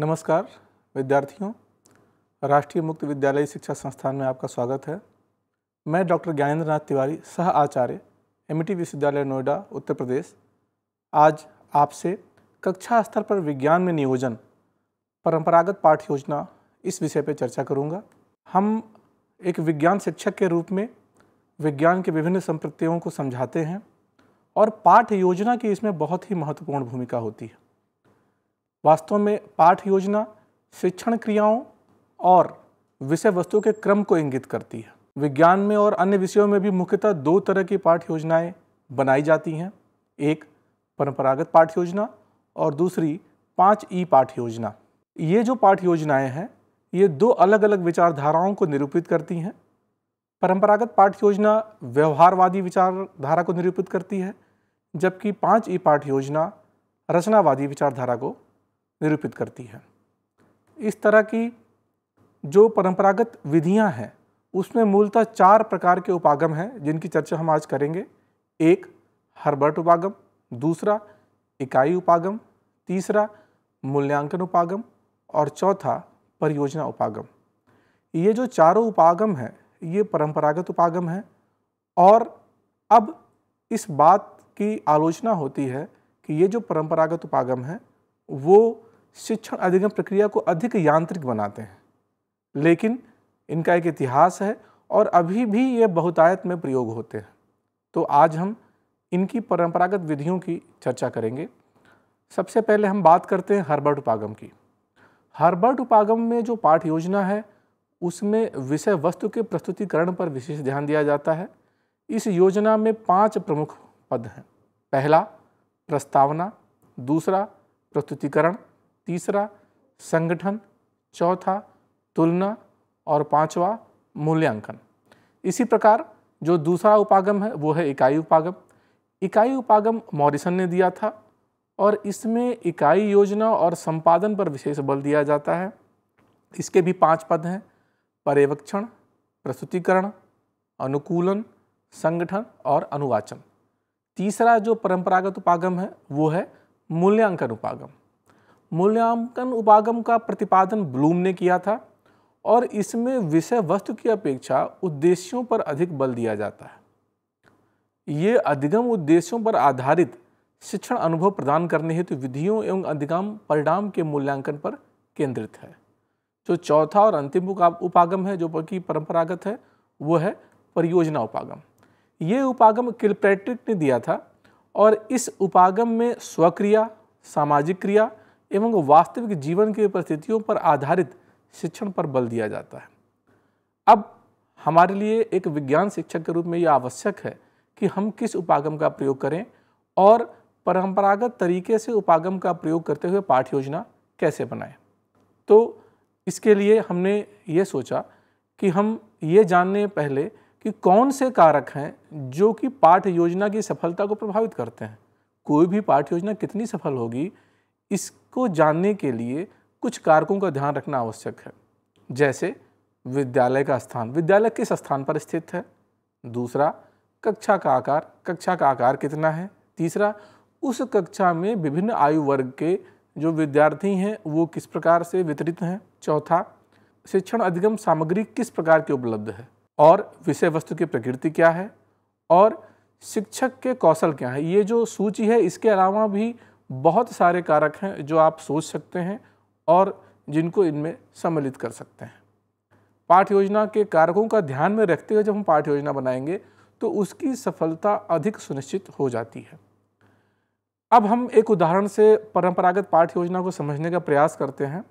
नमस्कार विद्यार्थियों राष्ट्रीय मुक्त विद्यालय शिक्षा संस्थान में आपका स्वागत है मैं डॉक्टर ज्ञानेन्द्र नाथ तिवारी सह आचार्य एम e विश्वविद्यालय नोएडा उत्तर प्रदेश आज आपसे कक्षा स्तर पर विज्ञान में नियोजन परंपरागत पाठ योजना इस विषय पर चर्चा करूंगा हम एक विज्ञान शिक्षक के रूप में विज्ञान के विभिन्न संप्रतियों को समझाते हैं और पाठ योजना की इसमें बहुत ही महत्वपूर्ण भूमिका होती है वास्तव में पाठ योजना शिक्षण क्रियाओं और विषय वस्तु के क्रम को इंगित करती है विज्ञान में और अन्य विषयों में भी मुख्यतः दो तरह की पाठ योजनाएं बनाई जाती हैं एक परंपरागत पाठ योजना और दूसरी पाँच ई पाठ योजना ये जो पाठ योजनाएं हैं ये दो अलग अलग विचारधाराओं को निरूपित करती हैं परंपरागत पाठ योजना व्यवहारवादी विचारधारा को निरूपित करती है जबकि पाँच ई पाठ योजना रचनावादी विचारधारा को निरूपित करती है इस तरह की जो परंपरागत विधियां हैं उसमें मूलतः चार प्रकार के उपागम हैं जिनकी चर्चा हम आज करेंगे एक हर्बर्ट उपागम दूसरा इकाई उपागम तीसरा मूल्यांकन उपागम और चौथा परियोजना उपागम ये जो चारों उपागम हैं ये परंपरागत उपागम हैं और अब इस बात की आलोचना होती है कि ये जो परंपरागत उपागम हैं वो शिक्षण अधिगम प्रक्रिया को अधिक यांत्रिक बनाते हैं लेकिन इनका एक इतिहास है और अभी भी ये बहुतायत में प्रयोग होते हैं तो आज हम इनकी परंपरागत विधियों की चर्चा करेंगे सबसे पहले हम बात करते हैं हर्बर्ट उपागम की हर्बर्ट उपागम में जो पाठ योजना है उसमें विषय वस्तु के प्रस्तुतिकरण पर विशेष ध्यान दिया जाता है इस योजना में पांच प्रमुख पद हैं पहला प्रस्तावना दूसरा प्रस्तुतिकरण तीसरा संगठन चौथा तुलना और पांचवा मूल्यांकन इसी प्रकार जो दूसरा उपागम है वो है इकाई उपागम इकाई उपागम मॉरिसन ने दिया था और इसमें इकाई योजना और संपादन पर विशेष बल दिया जाता है इसके भी पांच पद हैं पर्यवेक्षण प्रस्तुतिकरण अनुकूलन संगठन और अनुवाचन तीसरा जो परंपरागत उपागम है वो है मूल्यांकन उपागम मूल्यांकन उपागम का प्रतिपादन ब्लूम ने किया था और इसमें विषय वस्तु की अपेक्षा उद्देश्यों पर अधिक बल दिया जाता है ये अधिगम उद्देश्यों पर आधारित शिक्षण अनुभव प्रदान करने हेतु विधियों एवं अधिगम परिणाम के मूल्यांकन पर केंद्रित है जो चौथा और अंतिम उपागम है जो कि परंपरागत है वो है परियोजना उपागम ये उपागम किलपैट्रिक ने दिया था और इस उपागम में स्वक्रिया सामाजिक क्रिया एवं वास्तविक जीवन की परिस्थितियों पर आधारित शिक्षण पर बल दिया जाता है अब हमारे लिए एक विज्ञान शिक्षक के रूप में यह आवश्यक है कि हम किस उपागम का प्रयोग करें और परंपरागत तरीके से उपागम का प्रयोग करते हुए पाठ योजना कैसे बनाएं तो इसके लिए हमने ये सोचा कि हम ये जानने पहले कि कौन से कारक हैं जो कि पाठ योजना की सफलता को प्रभावित करते हैं कोई भी पाठ योजना कितनी सफल होगी इसको जानने के लिए कुछ कारकों का ध्यान रखना आवश्यक है जैसे विद्यालय का स्थान विद्यालय किस स्थान पर स्थित है दूसरा कक्षा का आकार कक्षा का आकार कितना है तीसरा उस कक्षा में विभिन्न आयु वर्ग के जो विद्यार्थी हैं वो किस प्रकार से वितरित हैं चौथा शिक्षण अधिगम सामग्री किस प्रकार की उपलब्ध है और विषय वस्तु की प्रकृति क्या है और शिक्षक के कौशल क्या है ये जो सूची है इसके अलावा भी बहुत सारे कारक हैं जो आप सोच सकते हैं और जिनको इनमें सम्मिलित कर सकते हैं पाठ योजना के कारकों का ध्यान में रखते हुए जब हम पाठ योजना बनाएंगे तो उसकी सफलता अधिक सुनिश्चित हो जाती है अब हम एक उदाहरण से परंपरागत पाठ योजना को समझने का प्रयास करते हैं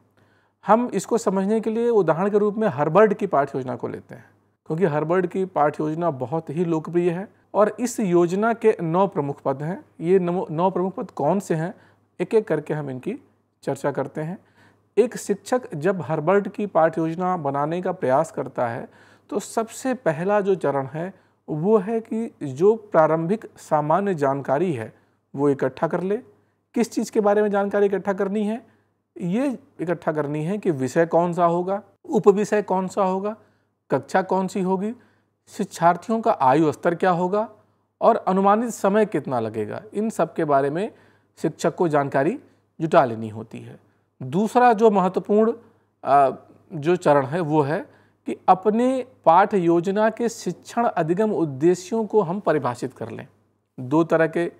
हम इसको समझने के लिए उदाहरण के रूप में हर्बर्ड की पाठ योजना को लेते हैं क्योंकि हर्बर्ड की पाठ योजना बहुत ही लोकप्रिय है और इस योजना के नौ प्रमुख पद हैं ये नौ प्रमुख पद कौन से हैं एक एक करके हम इनकी चर्चा करते हैं एक शिक्षक जब हर्बर्ट की पाठ योजना बनाने का प्रयास करता है तो सबसे पहला जो चरण है वो है कि जो प्रारंभिक सामान्य जानकारी है वो इकट्ठा कर ले किस चीज़ के बारे में जानकारी इकट्ठा करनी है ये इकट्ठा करनी है कि विषय कौन सा होगा उप विषय कौन सा होगा कक्षा कौन सी होगी शिक्षार्थियों का आयु स्तर क्या होगा और अनुमानित समय कितना लगेगा इन सब के बारे में शिक्षक को जानकारी जुटा लेनी होती है दूसरा जो महत्वपूर्ण जो चरण है वो है कि अपने पाठ योजना के शिक्षण अधिगम उद्देश्यों को हम परिभाषित कर लें दो तरह के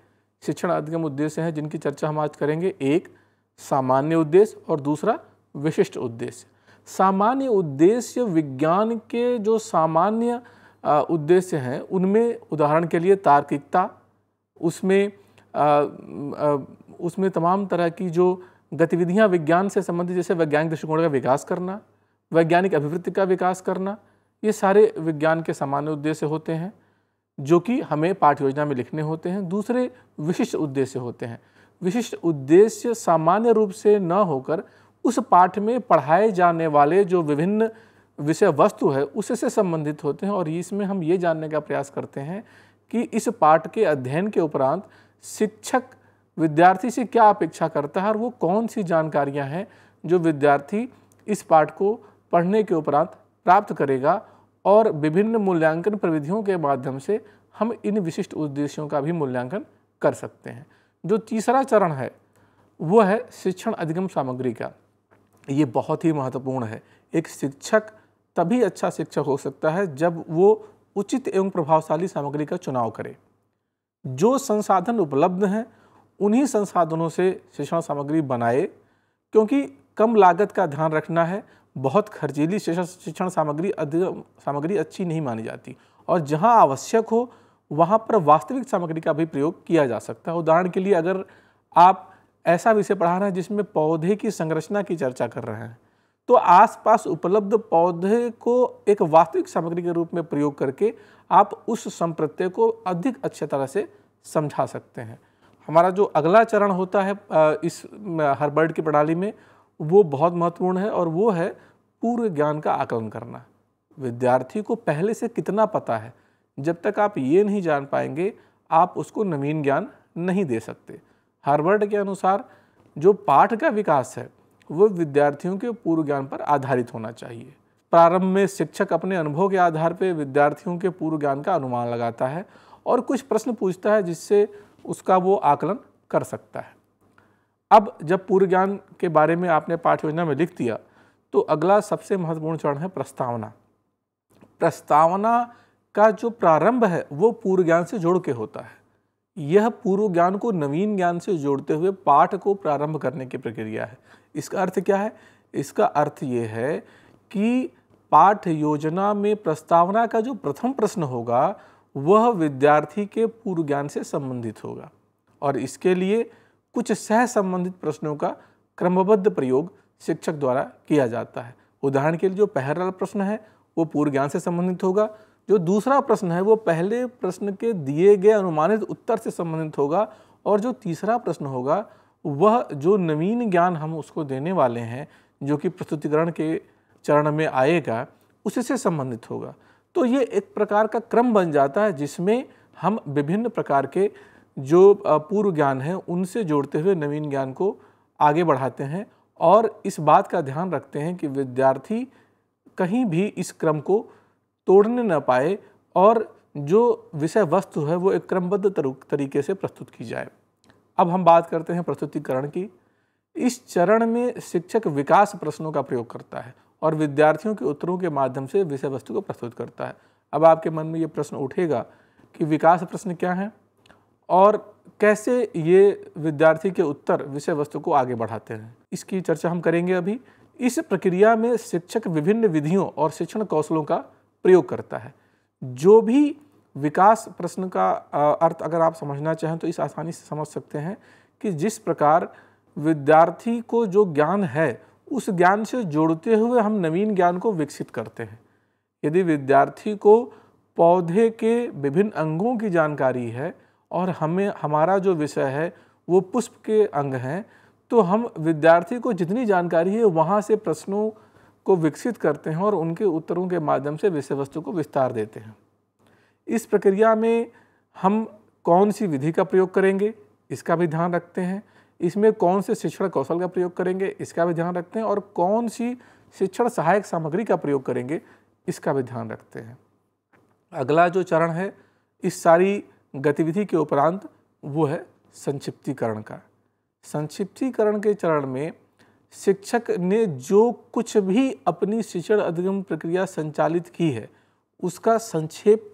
शिक्षण अधिगम उद्देश्य हैं जिनकी चर्चा हम आज करेंगे एक सामान्य उद्देश्य और दूसरा विशिष्ट उद्देश्य सामान्य उद्देश्य विज्ञान के जो सामान्य उद्देश्य हैं उनमें उदाहरण के लिए तार्किकता उसमें आ, आ, उसमें तमाम तरह की जो गतिविधियां विज्ञान से संबंधित जैसे वैज्ञानिक दृष्टिकोण का विकास करना वैज्ञानिक अभिवृत्ति का विकास करना ये सारे विज्ञान के सामान्य उद्देश्य होते हैं जो कि हमें पाठ योजना में लिखने होते हैं दूसरे विशिष्ट उद्देश्य होते हैं विशिष्ट उद्देश्य सामान्य रूप से न होकर उस पाठ में पढ़ाए जाने वाले जो विभिन्न विषय वस्तु है उससे संबंधित होते हैं और इसमें हम ये जानने का प्रयास करते हैं कि इस पाठ के अध्ययन के उपरांत शिक्षक विद्यार्थी से क्या अपेक्षा करता है और वो कौन सी जानकारियां हैं जो विद्यार्थी इस पाठ को पढ़ने के उपरांत प्राप्त करेगा और विभिन्न मूल्यांकन प्रविधियों के माध्यम से हम इन विशिष्ट उद्देश्यों का भी मूल्यांकन कर सकते हैं जो तीसरा चरण है वो है शिक्षण अधिगम सामग्री का ये बहुत ही महत्वपूर्ण है एक शिक्षक तभी अच्छा शिक्षक हो सकता है जब वो उचित एवं प्रभावशाली सामग्री का चुनाव करे जो संसाधन उपलब्ध हैं उन्हीं संसाधनों से शिक्षण सामग्री बनाए क्योंकि कम लागत का ध्यान रखना है बहुत खर्चीली शिक्षण सामग्री सामग्री अच्छी नहीं मानी जाती और जहाँ आवश्यक हो वहाँ पर वास्तविक सामग्री का भी प्रयोग किया जा सकता है उदाहरण के लिए अगर आप ऐसा विषय पढ़ा रहे हैं जिसमें पौधे की संरचना की चर्चा कर रहे हैं तो आसपास उपलब्ध पौधे को एक वास्तविक सामग्री के रूप में प्रयोग करके आप उस संप्रत्यय को अधिक अच्छे तरह से समझा सकते हैं हमारा जो अगला चरण होता है इस हर्बर्ड की प्रणाली में वो बहुत महत्वपूर्ण है और वो है पूर्व ज्ञान का आकलन करना विद्यार्थी को पहले से कितना पता है जब तक आप ये नहीं जान पाएंगे आप उसको नवीन ज्ञान नहीं दे सकते हार्वर्ड के अनुसार जो पाठ का विकास है वो विद्यार्थियों के पूर्व ज्ञान पर आधारित होना चाहिए प्रारंभ में शिक्षक अपने अनुभव के आधार पर विद्यार्थियों के पूर्व ज्ञान का अनुमान लगाता है और कुछ प्रश्न पूछता है जिससे उसका वो आकलन कर सकता है अब जब पूर्व ज्ञान के बारे में आपने पाठ योजना में लिख दिया तो अगला सबसे महत्वपूर्ण चरण है प्रस्तावना प्रस्तावना का जो प्रारंभ है वो पूर्व ज्ञान से जोड़ के होता है यह पूर्व ज्ञान को नवीन ज्ञान से जोड़ते हुए पाठ को प्रारंभ करने की प्रक्रिया है इसका अर्थ क्या है इसका अर्थ ये है कि पाठ योजना में प्रस्तावना का जो प्रथम प्रश्न होगा वह विद्यार्थी के पूर्व ज्ञान से संबंधित होगा और इसके लिए कुछ सह संबंधित प्रश्नों का क्रमबद्ध प्रयोग शिक्षक द्वारा किया जाता है उदाहरण के लिए जो पहला प्रश्न है वो पूर्व ज्ञान से संबंधित होगा जो दूसरा प्रश्न है वो पहले प्रश्न के दिए गए अनुमानित उत्तर से संबंधित होगा और जो तीसरा प्रश्न होगा वह जो नवीन ज्ञान हम उसको देने वाले हैं जो कि प्रस्तुतिकरण के चरण में आएगा उससे संबंधित होगा तो ये एक प्रकार का क्रम बन जाता है जिसमें हम विभिन्न प्रकार के जो पूर्व ज्ञान है उनसे जोड़ते हुए नवीन ज्ञान को आगे बढ़ाते हैं और इस बात का ध्यान रखते हैं कि विद्यार्थी कहीं भी इस क्रम को तोड़ने न पाए और जो विषय वस्तु है वो एक क्रमबद्ध तरीके से प्रस्तुत की जाए अब हम बात करते हैं प्रस्तुतिकरण की इस चरण में शिक्षक विकास प्रश्नों का प्रयोग करता है और विद्यार्थियों के उत्तरों के माध्यम से विषय वस्तु को प्रस्तुत करता है अब आपके मन में ये प्रश्न उठेगा कि विकास प्रश्न क्या है और कैसे ये विद्यार्थी के उत्तर विषय वस्तु को आगे बढ़ाते हैं इसकी चर्चा हम करेंगे अभी इस प्रक्रिया में शिक्षक विभिन्न विधियों और शिक्षण कौशलों का प्रयोग करता है जो भी विकास प्रश्न का अर्थ अगर आप समझना चाहें तो इस आसानी से समझ सकते हैं कि जिस प्रकार विद्यार्थी को जो ज्ञान है उस ज्ञान से जोड़ते हुए हम नवीन ज्ञान को विकसित करते हैं यदि विद्यार्थी को पौधे के विभिन्न अंगों की जानकारी है और हमें हमारा जो विषय है वो पुष्प के अंग हैं तो हम विद्यार्थी को जितनी जानकारी है वहाँ से प्रश्नों को विकसित करते हैं और उनके उत्तरों के माध्यम से विषय वस्तु को विस्तार देते हैं इस प्रक्रिया में हम कौन सी विधि का प्रयोग करेंगे इसका भी ध्यान रखते हैं इसमें कौन से शिक्षण कौशल का प्रयोग करेंगे इसका भी ध्यान रखते हैं और कौन सी शिक्षण सहायक सामग्री का प्रयोग करेंगे इसका भी ध्यान रखते हैं अगला जो चरण है इस सारी गतिविधि के उपरांत वो है संक्षिप्तीकरण का संक्षिप्तीकरण के चरण में शिक्षक ने जो कुछ भी अपनी शिक्षण अधिगम प्रक्रिया संचालित की है उसका संक्षेप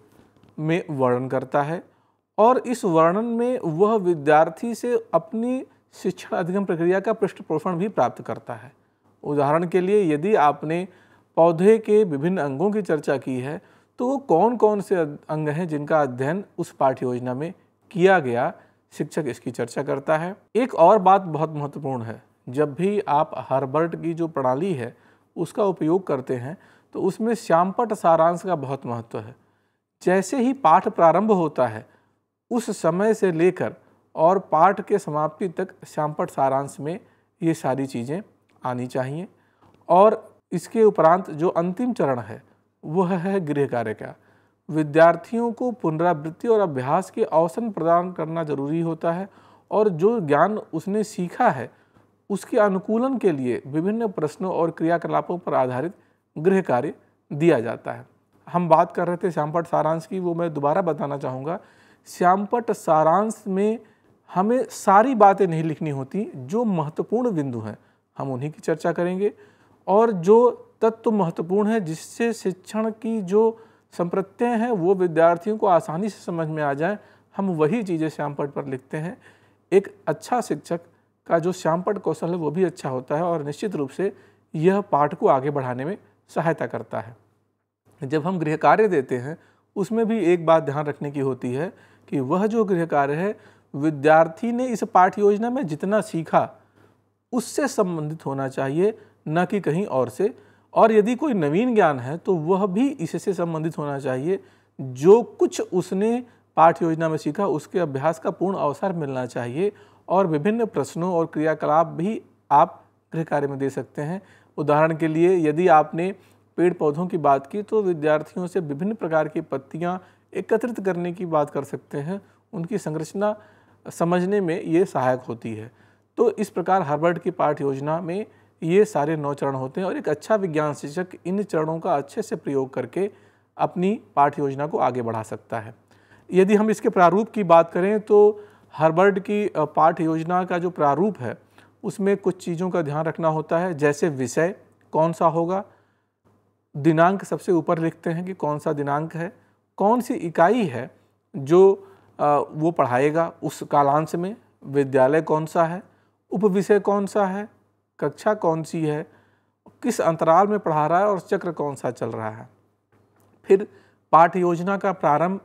में वर्णन करता है और इस वर्णन में वह विद्यार्थी से अपनी शिक्षण अधिगम प्रक्रिया का पृष्ठपोषण भी प्राप्त करता है उदाहरण के लिए यदि आपने पौधे के विभिन्न अंगों की चर्चा की है तो वो कौन कौन से अंग हैं जिनका अध्ययन उस पाठ योजना में किया गया शिक्षक इसकी चर्चा करता है एक और बात बहुत महत्वपूर्ण है जब भी आप हर्बर्ट की जो प्रणाली है उसका उपयोग करते हैं तो उसमें श्यामपट सारांश का बहुत महत्व है जैसे ही पाठ प्रारंभ होता है उस समय से लेकर और पाठ के समाप्ति तक श्यामपट सारांश में ये सारी चीज़ें आनी चाहिए और इसके उपरांत जो अंतिम चरण है वह है गृह कार्य का विद्यार्थियों को पुनरावृत्ति और अभ्यास के अवसर प्रदान करना जरूरी होता है और जो ज्ञान उसने सीखा है उसके अनुकूलन के लिए विभिन्न प्रश्नों और क्रियाकलापों पर आधारित गृह कार्य दिया जाता है हम बात कर रहे थे श्यामपट सारांश की वो मैं दोबारा बताना चाहूँगा श्यामपट सारांश में हमें सारी बातें नहीं लिखनी होती जो महत्वपूर्ण बिंदु हैं हम उन्हीं की चर्चा करेंगे और जो तत्व महत्वपूर्ण है जिससे शिक्षण की जो संप्रत्यय हैं वो विद्यार्थियों को आसानी से समझ में आ जाए हम वही चीज़ें श्यामपट पर लिखते हैं एक अच्छा शिक्षक का जो श्यामपट कौशल है वो भी अच्छा होता है और निश्चित रूप से यह पाठ को आगे बढ़ाने में सहायता करता है जब हम गृह कार्य देते हैं उसमें भी एक बात ध्यान रखने की होती है कि वह जो गृह कार्य है विद्यार्थी ने इस पाठ योजना में जितना सीखा उससे संबंधित होना चाहिए न कि कहीं और से और यदि कोई नवीन ज्ञान है तो वह भी इससे संबंधित होना चाहिए जो कुछ उसने पाठ योजना में सीखा उसके अभ्यास का पूर्ण अवसर मिलना चाहिए और विभिन्न प्रश्नों और क्रियाकलाप भी आप गृह कार्य में दे सकते हैं उदाहरण के लिए यदि आपने पेड़ पौधों की बात की तो विद्यार्थियों से विभिन्न प्रकार की पत्तियाँ एकत्रित करने की बात कर सकते हैं उनकी संरचना समझने में ये सहायक होती है तो इस प्रकार हार्वर्ड की पाठ योजना में ये सारे नौ चरण होते हैं और एक अच्छा विज्ञान शिक्षक इन चरणों का अच्छे से प्रयोग करके अपनी पाठ योजना को आगे बढ़ा सकता है यदि हम इसके प्रारूप की बात करें तो हर्बर्ड की पाठ योजना का जो प्रारूप है उसमें कुछ चीज़ों का ध्यान रखना होता है जैसे विषय कौन सा होगा दिनांक सबसे ऊपर लिखते हैं कि कौन सा दिनांक है कौन सी इकाई है जो वो पढ़ाएगा उस कालांश में विद्यालय कौन सा है उप विषय कौन सा है कक्षा कौन सी है किस अंतराल में पढ़ा रहा है और चक्र कौन सा चल रहा है फिर पाठ योजना का प्रारंभ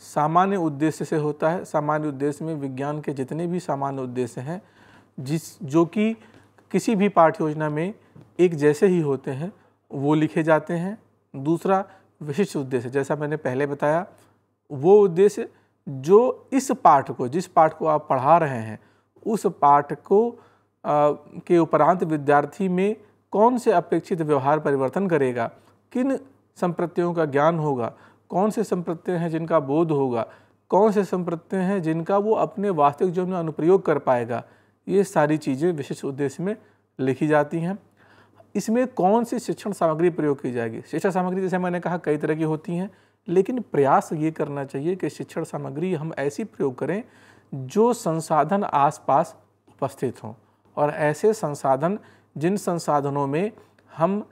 सामान्य उद्देश्य से होता है सामान्य उद्देश्य में विज्ञान के जितने भी सामान्य उद्देश्य हैं जिस जो कि किसी भी पाठ्य योजना में एक जैसे ही होते हैं वो लिखे जाते हैं दूसरा विशिष्ट उद्देश्य जैसा मैंने पहले बताया वो उद्देश्य जो इस पाठ को जिस पाठ को आप पढ़ा रहे हैं उस पाठ को आ, के उपरांत विद्यार्थी में कौन से अपेक्षित व्यवहार परिवर्तन करेगा किन संप्रतियों का ज्ञान होगा कौन से संप्रत्यय हैं जिनका बोध होगा कौन से संप्रत्यय हैं जिनका वो अपने वास्तविक जीवन में अनुप्रयोग कर पाएगा ये सारी चीज़ें विशिष्ट उद्देश्य में लिखी जाती हैं इसमें कौन सी शिक्षण सामग्री प्रयोग की जाएगी शिक्षा सामग्री जैसे मैंने कहा कई तरह की होती हैं लेकिन प्रयास ये करना चाहिए कि शिक्षण सामग्री हम ऐसी प्रयोग करें जो संसाधन आसपास उपस्थित हों और ऐसे संसाधन जिन संसाधनों में हम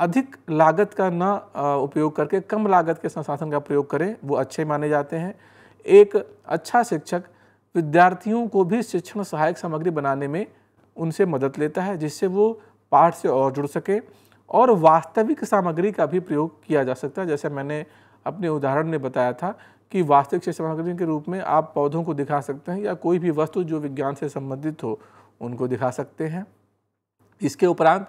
अधिक लागत का ना उपयोग करके कम लागत के संसाधन का प्रयोग करें वो अच्छे माने जाते हैं एक अच्छा शिक्षक विद्यार्थियों को भी शिक्षण सहायक सामग्री बनाने में उनसे मदद लेता है जिससे वो पाठ से और जुड़ सके और वास्तविक सामग्री का भी प्रयोग किया जा सकता है जैसे मैंने अपने उदाहरण में बताया था कि वास्तविक शिक्षा सामग्री के रूप में आप पौधों को दिखा सकते हैं या कोई भी वस्तु जो विज्ञान से संबंधित हो उनको दिखा सकते हैं इसके उपरांत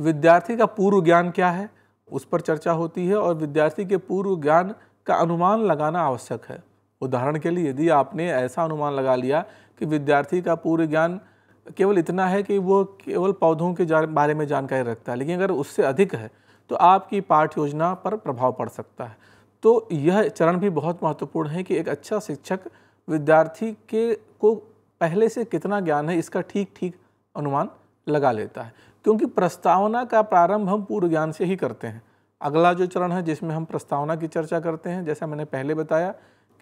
विद्यार्थी का पूर्व ज्ञान क्या है उस पर चर्चा होती है और विद्यार्थी के पूर्व ज्ञान का अनुमान लगाना आवश्यक है उदाहरण के लिए यदि आपने ऐसा अनुमान लगा लिया कि विद्यार्थी का पूर्व ज्ञान केवल इतना है कि वो केवल पौधों के बारे में जानकारी रखता है लेकिन अगर उससे अधिक है तो आपकी पाठ योजना पर प्रभाव पड़ सकता है तो यह चरण भी बहुत महत्वपूर्ण है कि एक अच्छा शिक्षक विद्यार्थी के को पहले से कितना ज्ञान है इसका ठीक ठीक अनुमान लगा लेता है क्योंकि प्रस्तावना का प्रारंभ हम पूर्व ज्ञान से ही करते हैं अगला जो चरण है जिसमें हम प्रस्तावना की चर्चा करते हैं जैसा मैंने पहले बताया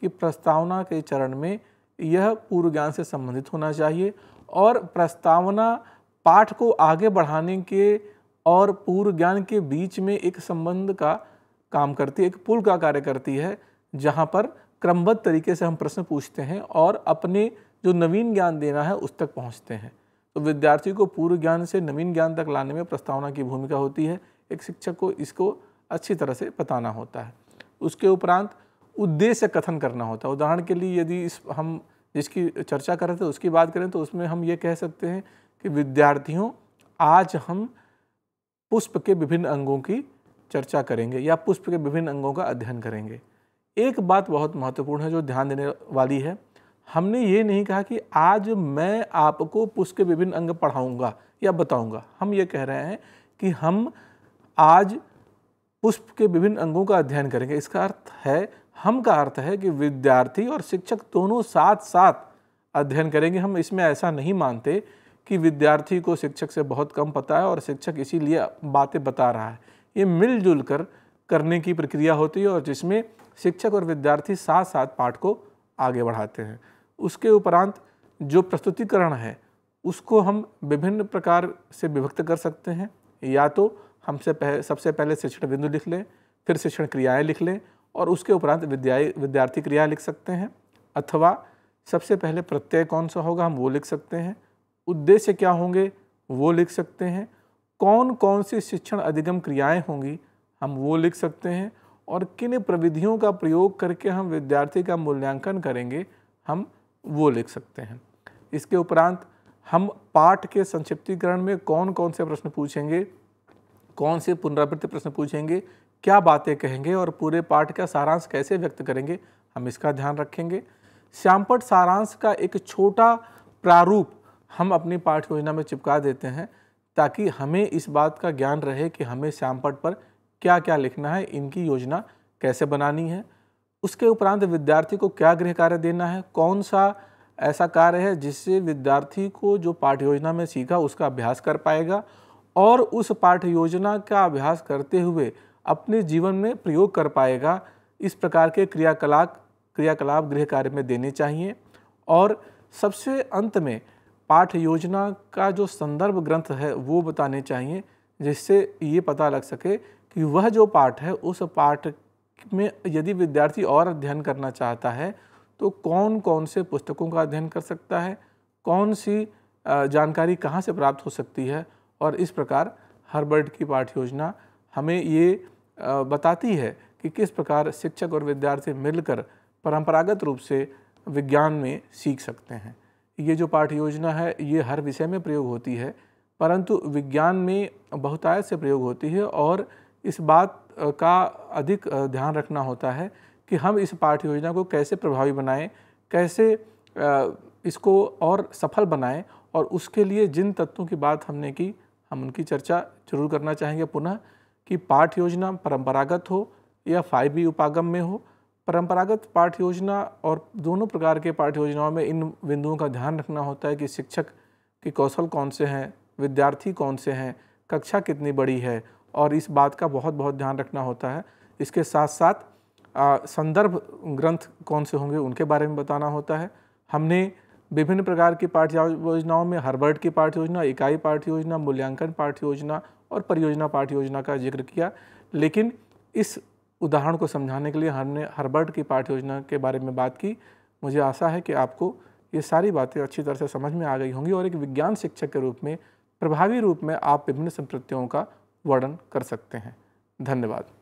कि प्रस्तावना के चरण में यह पूर्व ज्ञान से संबंधित होना चाहिए और प्रस्तावना पाठ को आगे बढ़ाने के और पूर्व ज्ञान के बीच में एक संबंध का काम करती है एक पुल का कार्य करती है जहाँ पर क्रमबद्ध तरीके से हम प्रश्न पूछते हैं और अपने जो नवीन ज्ञान देना है उस तक पहुँचते हैं तो विद्यार्थी को पूर्व ज्ञान से नवीन ज्ञान तक लाने में प्रस्तावना की भूमिका होती है एक शिक्षक को इसको अच्छी तरह से बताना होता है उसके उपरांत उद्देश्य कथन करना होता है उदाहरण के लिए यदि इस हम जिसकी चर्चा कर रहे थे उसकी बात करें तो उसमें हम ये कह सकते हैं कि विद्यार्थियों आज हम पुष्प के विभिन्न अंगों की चर्चा करेंगे या पुष्प के विभिन्न अंगों का अध्ययन करेंगे एक बात बहुत महत्वपूर्ण है जो ध्यान देने वाली है हमने ये नहीं कहा कि आज मैं आपको पुष्प के विभिन्न अंग पढ़ाऊंगा या बताऊंगा हम ये कह रहे हैं कि हम आज पुष्प के विभिन्न अंगों का अध्ययन करेंगे इसका अर्थ है हम का अर्थ है कि विद्यार्थी और शिक्षक दोनों साथ साथ अध्ययन करेंगे हम इसमें ऐसा नहीं मानते कि विद्यार्थी को शिक्षक से बहुत कम पता है और शिक्षक इसीलिए बातें बता रहा है ये मिलजुल कर करने की प्रक्रिया होती है और जिसमें शिक्षक और विद्यार्थी साथ साथ पाठ को आगे बढ़ाते हैं उसके उपरांत जो प्रस्तुतिकरण है उसको हम विभिन्न प्रकार से विभक्त कर सकते हैं या तो हमसे पह, सबसे पहले शिक्षण बिंदु लिख लें फिर शिक्षण क्रियाएं लिख लें और उसके उपरांत विद्याय विद्यार्थी क्रिया लिख सकते हैं अथवा सबसे पहले प्रत्यय कौन सा होगा हम वो लिख सकते हैं उद्देश्य क्या होंगे वो लिख सकते हैं कौन कौन सी शिक्षण अधिगम क्रियाएं होंगी हम वो लिख सकते हैं और किन प्रविधियों का प्रयोग करके हम विद्यार्थी का मूल्यांकन करेंगे हम वो लिख सकते हैं इसके उपरांत हम पाठ के संक्षिप्तीकरण में कौन कौन से प्रश्न पूछेंगे कौन से पुनरावृत्ति प्रश्न पूछेंगे क्या बातें कहेंगे और पूरे पाठ का सारांश कैसे व्यक्त करेंगे हम इसका ध्यान रखेंगे श्यामपट सारांश का एक छोटा प्रारूप हम अपनी पाठ योजना में चिपका देते हैं ताकि हमें इस बात का ज्ञान रहे कि हमें श्यामपट पर क्या क्या लिखना है इनकी योजना कैसे बनानी है उसके उपरांत विद्यार्थी को क्या गृह कार्य देना है कौन सा ऐसा कार्य है जिससे विद्यार्थी को जो पाठ योजना में सीखा उसका अभ्यास कर पाएगा और उस पाठ योजना का अभ्यास करते हुए अपने जीवन में प्रयोग कर पाएगा इस प्रकार के क्रियाकलाप क्रियाकलाप गृह कार्य में देने चाहिए और सबसे अंत में पाठ योजना का जो संदर्भ ग्रंथ है वो बताने चाहिए जिससे ये पता लग सके कि वह जो पाठ है उस पाठ में यदि विद्यार्थी और अध्ययन करना चाहता है तो कौन कौन से पुस्तकों का अध्ययन कर सकता है कौन सी जानकारी कहाँ से प्राप्त हो सकती है और इस प्रकार हर्बर्ट की पाठ योजना हमें ये बताती है कि किस प्रकार शिक्षक और विद्यार्थी मिलकर परंपरागत रूप से विज्ञान में सीख सकते हैं ये जो पाठ योजना है ये हर विषय में प्रयोग होती है परंतु विज्ञान में बहुतायत से प्रयोग होती है और इस बात का अधिक ध्यान रखना होता है कि हम इस पाठ योजना को कैसे प्रभावी बनाएं कैसे इसको और सफल बनाएं और उसके लिए जिन तत्वों की बात हमने की हम उनकी चर्चा जरूर करना चाहेंगे पुनः कि पाठ योजना परंपरागत हो या फाइव बी उपागम में हो परंपरागत पाठ योजना और दोनों प्रकार के पाठ योजनाओं में इन बिंदुओं का ध्यान रखना होता है कि शिक्षक के कौशल कौन से हैं विद्यार्थी कौन से हैं कक्षा कितनी बड़ी है और इस बात का बहुत बहुत ध्यान रखना होता है इसके साथ साथ संदर्भ ग्रंथ कौन से होंगे उनके बारे में बताना होता है हमने विभिन्न प्रकार की पाठ योजनाओं में हर्बर्ट की पाठ योजना इकाई पाठ योजना मूल्यांकन पाठ योजना और परियोजना पाठ योजना का जिक्र किया लेकिन इस उदाहरण को समझाने के लिए हमने हर्बर्ट की पाठ योजना के बारे में बात की मुझे आशा है कि आपको ये सारी बातें अच्छी तरह से समझ में आ गई होंगी और एक विज्ञान शिक्षक के रूप में प्रभावी रूप में आप विभिन्न संप्रतियों का वर्णन कर सकते हैं धन्यवाद